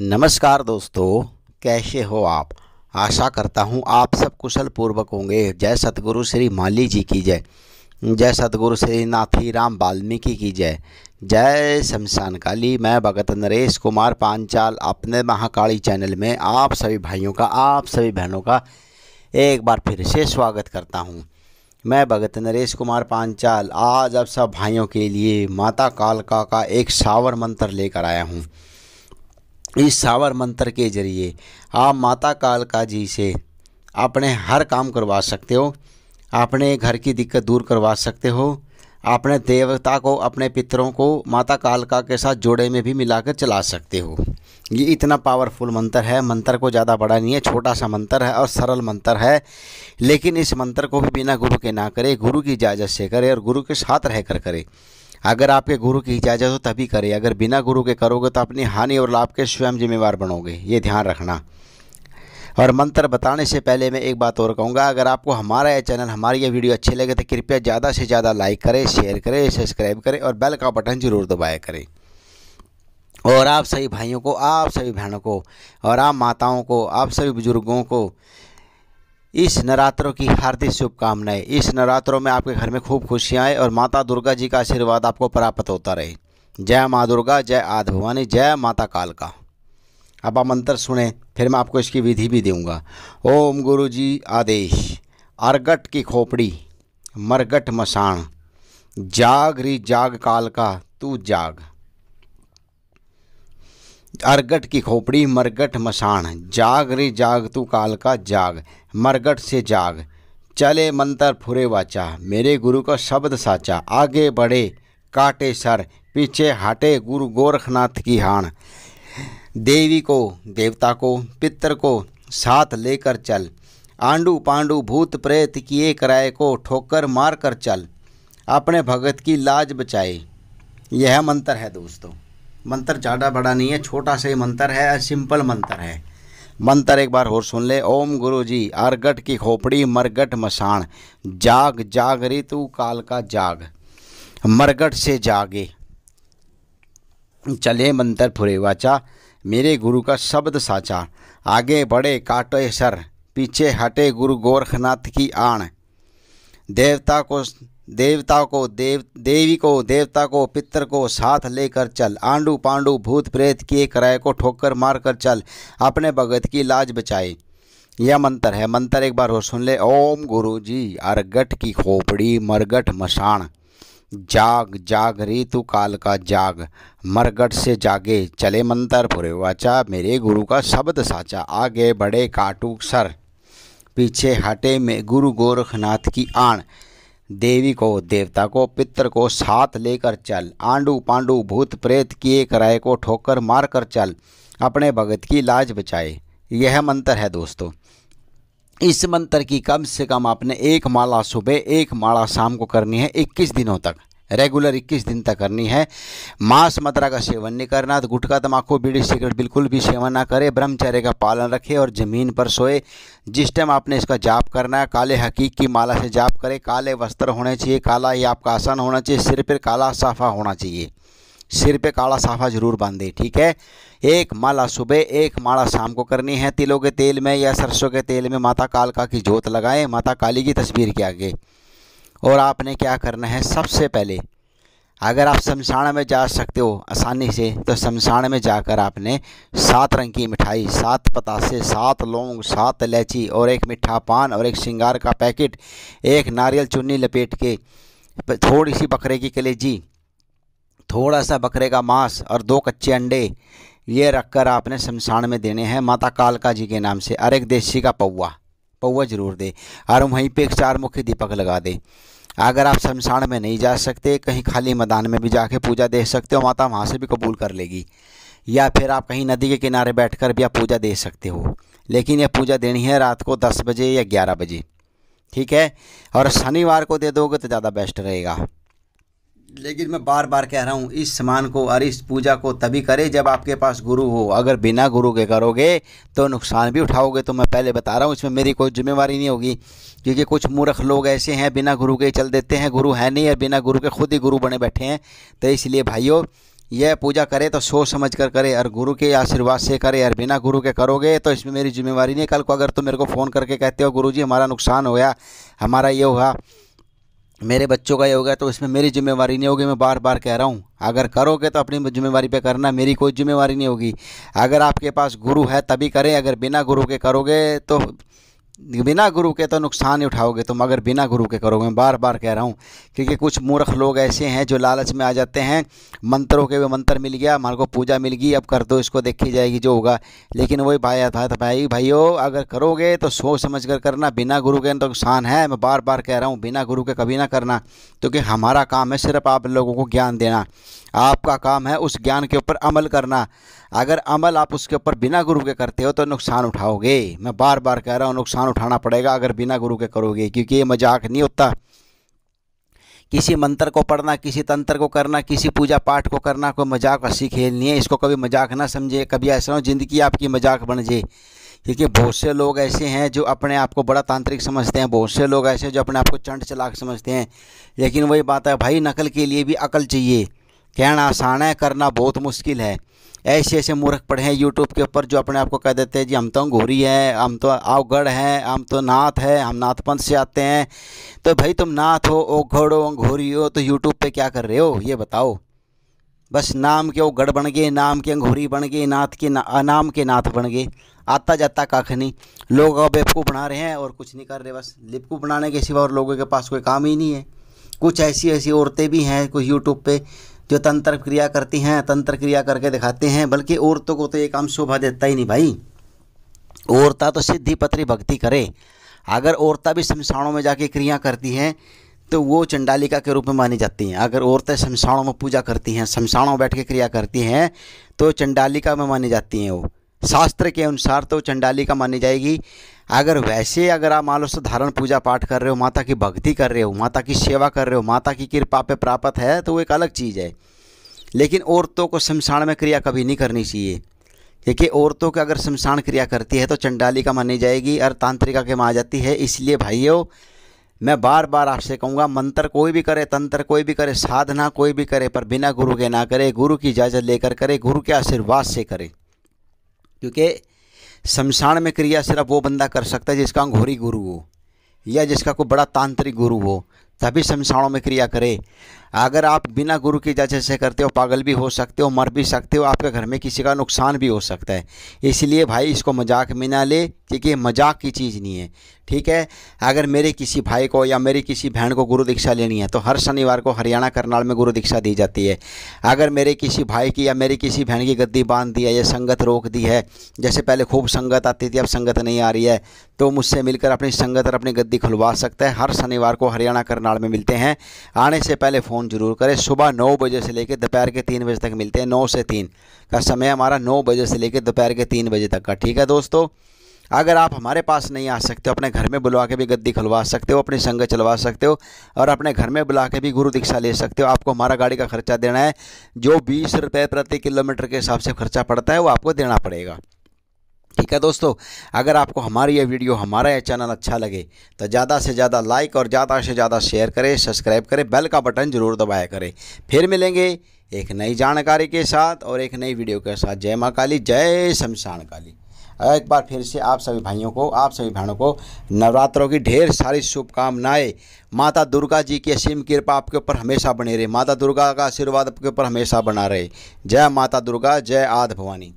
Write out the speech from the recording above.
नमस्कार दोस्तों कैसे हो आप आशा करता हूँ आप सब कुशल पूर्वक होंगे जय सतगुरु श्री माली जी की जय जय सतगुरु श्री नाथी राम वाल्मीकि की जय जय शमशान काली मैं भगत नरेश कुमार पांचाल अपने महाकाली चैनल में आप सभी भाइयों का आप सभी बहनों का एक बार फिर से स्वागत करता हूँ मैं भगत नरेश कुमार पांचाल आज अब सब भाइयों के लिए माता कालका का एक सावर मंत्र लेकर आया हूँ इस सावर मंत्र के जरिए आप माता कालका जी से अपने हर काम करवा सकते हो अपने घर की दिक्कत दूर करवा सकते हो अपने देवता को अपने पितरों को माता कालका के साथ जोड़े में भी मिलाकर चला सकते हो ये इतना पावरफुल मंत्र है मंत्र को ज़्यादा बड़ा नहीं है छोटा सा मंत्र है और सरल मंत्र है लेकिन इस मंत्र को भी बिना गुरु के ना करे गुरु की इजाज़त से करे और गुरु के साथ रहकर करे अगर आपके गुरु की इजाज़त हो तभी करें अगर बिना गुरु के करोगे तो अपनी हानि और लाभ के स्वयं जिम्मेवार बनोगे ये ध्यान रखना और मंत्र बताने से पहले मैं एक बात और कहूँगा अगर आपको हमारा यह चैनल हमारी ये वीडियो अच्छी लगे तो कृपया ज़्यादा से ज़्यादा लाइक करें शेयर करें सब्सक्राइब करें और बेल का बटन ज़रूर दबाया करें और आप सभी भाइयों को आप सभी बहनों को और आप माताओं को आप सभी बुज़ुर्गों को इस नवरात्रों की हार्दिक शुभकामनाएं इस नवरात्रों में आपके घर में खूब खुशियाँ आए और माता दुर्गा जी का आशीर्वाद आपको प्राप्त होता रहे जय माँ दुर्गा जय आद भवानी जय माता काल का अब आप मंत्र सुने फिर मैं आपको इसकी विधि भी दूंगा ओम गुरु जी आदेश अरगट की खोपड़ी मरगट मसाण जाग री जाग काल का तू जाग अरगट की खोपड़ी मरगट मसान जाग रे जाग तू काल का जाग मरगट से जाग चले मंत्र फुरे वाचा मेरे गुरु का शब्द साचा आगे बढ़े काटे सर पीछे हटे गुरु गोरखनाथ की हाण देवी को देवता को पितर को साथ लेकर चल आंडू पांडू भूत प्रेत किए कराए को ठोकर मार कर चल अपने भगत की लाज बचाए यह मंत्र है दोस्तों मंत्र ज़्यादा बड़ा नहीं है छोटा सा ही मंत्र है सिंपल मंत्र है मंत्र एक बार और सुन ले ओम गुरु जी अरगट की खोपड़ी मरगट मसाण जाग जाग ऋतु काल का जाग मरगट से जागे चले मंत्र फुरे वाचा मेरे गुरु का शब्द साचा आगे बढ़े काटे सर पीछे हटे गुरु गोरखनाथ की आण देवता को देवता को देव देवी को देवता को पितर को साथ लेकर चल आंडू पांडू भूत प्रेत किए कराए को ठोकर मार कर चल अपने भगत की लाज बचाए यह मंत्र है मंत्र एक बार हो सुन ले ओम गुरु जी अरगट की खोपड़ी मरगट मशाण जाग जाग ऋतु काल का जाग मरगट से जागे चले मंत्र पूरे वाचा मेरे गुरु का शब्द साचा आगे बढ़े काटू सर पीछे हटे में गुरु गोरखनाथ की आण देवी को देवता को पितर को साथ लेकर चल आंडू पांडू भूत प्रेत की एक राय को ठोकर मार कर चल अपने भगत की लाज बचाए यह मंत्र है दोस्तों इस मंत्र की कम से कम आपने एक माला सुबह एक माला शाम को करनी है 21 दिनों तक रेगुलर 21 दिन तक करनी है मांस मदरा का सेवन नहीं करना तो गुटखा तमाकू बीड़ी सिगरेट बिल्कुल भी सेवन ना करे ब्रह्मचर्य का पालन रखे और ज़मीन पर सोए जिस टाइम आपने इसका जाप करना है काले हकीक की माला से जाप करें काले वस्त्र होने चाहिए काला ही आपका आसन होना चाहिए सिर पर काला साफा होना चाहिए सिर पे काला साफा जरूर बांधे ठीक है एक माला सुबह एक माला शाम को करनी है तिलों के तेल में या सरसों के तेल में माता कालका की जोत लगाएं माता काली की तस्वीर के आगे और आपने क्या करना है सबसे पहले अगर आप शमशान में जा सकते हो आसानी से तो शमशान में जाकर आपने सात रंग की मिठाई सात पतासे सात लौंग सात इलायची और एक मीठा पान और एक श्रृंगार का पैकेट एक नारियल चुन्नी लपेट के थोड़ी सी बकरे की कलेजी थोड़ा सा बकरे का मांस और दो कच्चे अंडे ये रखकर आपने शमशान में देने हैं माता कालका जी के नाम से और एक देसी का पौवा पौवा जरूर दे और वहीं पर एक चार मुखी दीपक लगा दे अगर आप शमशान में नहीं जा सकते कहीं खाली मैदान में भी जाके पूजा दे सकते हो माता वहाँ से भी कबूल कर लेगी या फिर आप कहीं नदी के किनारे बैठकर भी आप पूजा दे सकते हो लेकिन यह पूजा देनी है रात को दस बजे या ग्यारह बजे ठीक है और शनिवार को दे दोगे तो ज़्यादा बेस्ट रहेगा लेकिन मैं बार बार कह रहा हूँ इस समान को और इस पूजा को तभी करें जब आपके पास गुरु हो अगर बिना गुरु के करोगे तो नुकसान भी उठाओगे तो मैं पहले बता रहा हूँ इसमें मेरी कोई जिम्मेवारी नहीं होगी क्योंकि कुछ मूर्ख लोग ऐसे हैं बिना गुरु के चल देते हैं गुरु है नहीं और बिना गुरु के खुद ही गुरु बने बैठे हैं तो इसलिए भाइयों यह पूजा करे तो सोच समझ कर करे और गुरु के आशीर्वाद से करे और बिना गुरु के करोगे तो इसमें मेरी जिम्मेवारी नहीं कल को अगर तुम मेरे को फ़ोन करके कहते हो गुरु जी हमारा नुकसान होया हमारा ये हुआ मेरे बच्चों का ये हो गया तो इसमें मेरी जिम्मेवारी नहीं होगी मैं बार बार कह रहा हूँ अगर करोगे तो अपनी जिम्मेवारी पे करना मेरी कोई जिम्मेवारी नहीं होगी अगर आपके पास गुरु है तभी करें अगर बिना गुरु के करोगे तो बिना गुरु के तो नुकसान ही उठाओगे तुम अगर बिना गुरु के करोगे मैं बार बार कह रहा हूँ क्योंकि कुछ मूर्ख लोग ऐसे हैं जो लालच में आ जाते हैं मंत्रों के भी मंत्र मिल गया हमारे को पूजा मिल गई अब कर दो इसको देखी जाएगी जो होगा लेकिन वही भाई था भाई भाइयों अगर करोगे तो सोच समझ कर करना बिना गुरु के तो नुकसान है मैं बार बार कह रहा हूँ बिना गुरु के कभी ना करना क्योंकि तो हमारा काम है सिर्फ आप लोगों को ज्ञान देना आपका काम है उस ज्ञान के ऊपर अमल करना अगर अमल आप उसके ऊपर बिना गुरु के करते हो तो नुकसान उठाओगे मैं बार बार कह रहा हूँ नुकसान उठाना पड़ेगा अगर बिना गुरु के करोगे क्योंकि ये मजाक नहीं होता किसी मंत्र को पढ़ना किसी तंत्र को करना किसी पूजा पाठ को करना कोई मजाक हंसी खेल नहीं है इसको कभी मजाक ना समझे कभी ऐसा हो ज़िंदगी आपकी मजाक बन जाए क्योंकि बहुत से लोग ऐसे हैं जो अपने आप को बड़ा तांत्रिक समझते हैं बहुत से लोग ऐसे हैं जो अपने आप को चंड चलाक समझते हैं लेकिन वही बात है भाई नकल के लिए भी अकल चाहिए कहना आसान है करना बहुत मुश्किल है ऐसे ऐसे मूर्ख पढ़े हैं यूट्यूब के ऊपर जो अपने आप को कह देते हैं जी हम तो घोरी है हम तो अवगढ़ हैं हम तो नाथ है हम नाथपंथ से आते हैं तो भाई तुम नाथ हो ओघड़ हो घोरी हो तो यूट्यूब पे क्या कर रहे हो ये बताओ बस नाम के ओगढ़ बन गए नाम के अंघोरी बन गए नाथ के ना, नाम के नाथ बन गए आता जाता कख नहीं लोग अब बेवकूफ़ बना रहे हैं और कुछ नहीं कर रहे बस लिपकू बनाने के सिवा और लोगों के पास कोई काम ही नहीं है कुछ ऐसी ऐसी औरतें भी हैं कुछ यूट्यूब पर जो तंत्र क्रिया करती हैं तंत्र क्रिया करके दिखाते हैं बल्कि औरतों को तो ये काम शोभा देता ही नहीं भाई औरता तो सिद्धि पत्री भक्ति करे अगर औरता भी शमशानों में जाके क्रिया करती हैं तो वो चंडालिका के रूप में मानी जाती हैं अगर औरतें शमशानों में पूजा करती हैं शमशानों में बैठ के क्रिया करती हैं तो चंडालिका में मानी जाती हैं वो शास्त्र के अनुसार तो चंडाली का मानी जाएगी अगर वैसे अगर आप मान लो साधारण पूजा पाठ कर रहे हो माता की भक्ति कर रहे हो माता की सेवा कर रहे हो माता की कृपा पे प्राप्त है तो वो एक अलग चीज़ है लेकिन औरतों को शमशान में क्रिया कभी नहीं करनी चाहिए क्योंकि औरतों के अगर शमशान क्रिया करती है तो चंडाली का मानी जाएगी और तांत्रिका के माँ आ जाती है इसलिए भाइयों मैं बार बार आपसे कहूँगा मंत्र कोई भी करे तंत्र कोई भी करे साधना कोई भी करे पर बिना गुरु के ना करे गुरु की इजाज़त लेकर करे गुरु के आशीर्वाद से करे क्योंकि शमशान में क्रिया सिर्फ वो बंदा कर सकता है जिसका घोरी गुरु हो या जिसका कोई बड़ा तांत्रिक गुरु हो तभी शमशानों में क्रिया करे अगर आप बिना गुरु की इजाज़त से करते हो पागल भी हो सकते हो मर भी सकते हो आपके घर में किसी का नुकसान भी हो सकता है इसलिए भाई इसको मजाक में ना ले क्योंकि मजाक की चीज़ नहीं है ठीक है अगर मेरे किसी भाई को या मेरी किसी बहन को गुरु दीक्षा लेनी है तो हर शनिवार को हरियाणा करनाल में गुरु दीक्षा दी जाती है अगर मेरे किसी भाई की या मेरी किसी बहन की गद्दी बांध दी है या संगत रोक दी है जैसे पहले खूब संगत आती थी अब संगत नहीं आ रही है तो मुझसे मिलकर अपनी संगत और अपनी गद्दी खुलवा सकता है हर शनिवार को हरियाणा करनाल बाड़ में मिलते हैं आने से पहले फ़ोन जरूर करें सुबह नौ बजे से लेकर दोपहर के तीन बजे तक मिलते हैं नौ से तीन का समय हमारा नौ बजे से लेकर दोपहर के तीन बजे तक का ठीक है दोस्तों अगर आप हमारे पास नहीं आ सकते हो अपने घर में बुलवा के भी गद्दी खुलवा सकते हो अपनी संगत चलवा सकते हो और अपने घर में बुला के भी गुरु दीक्षा ले सकते हो आपको हमारा गाड़ी का खर्चा देना है जो बीस रुपये प्रति किलोमीटर के हिसाब से खर्चा पड़ता है वो आपको देना पड़ेगा ठीक है दोस्तों अगर आपको हमारी यह वीडियो हमारा यह चैनल अच्छा लगे तो ज़्यादा से ज़्यादा लाइक और ज़्यादा से ज़्यादा शेयर करें सब्सक्राइब करें बेल का बटन ज़रूर दबाया करें फिर मिलेंगे एक नई जानकारी के साथ और एक नई वीडियो के साथ जय माँ काली जय शमशान काली एक बार फिर से आप सभी भाइयों को आप सभी बहनों को नवरात्रों की ढेर सारी शुभकामनाएं माता दुर्गा जी की असीम कृपा आपके ऊपर हमेशा बने रहे माता दुर्गा का आशीर्वाद आपके ऊपर हमेशा बना रहे जय माता दुर्गा जय आद भवानी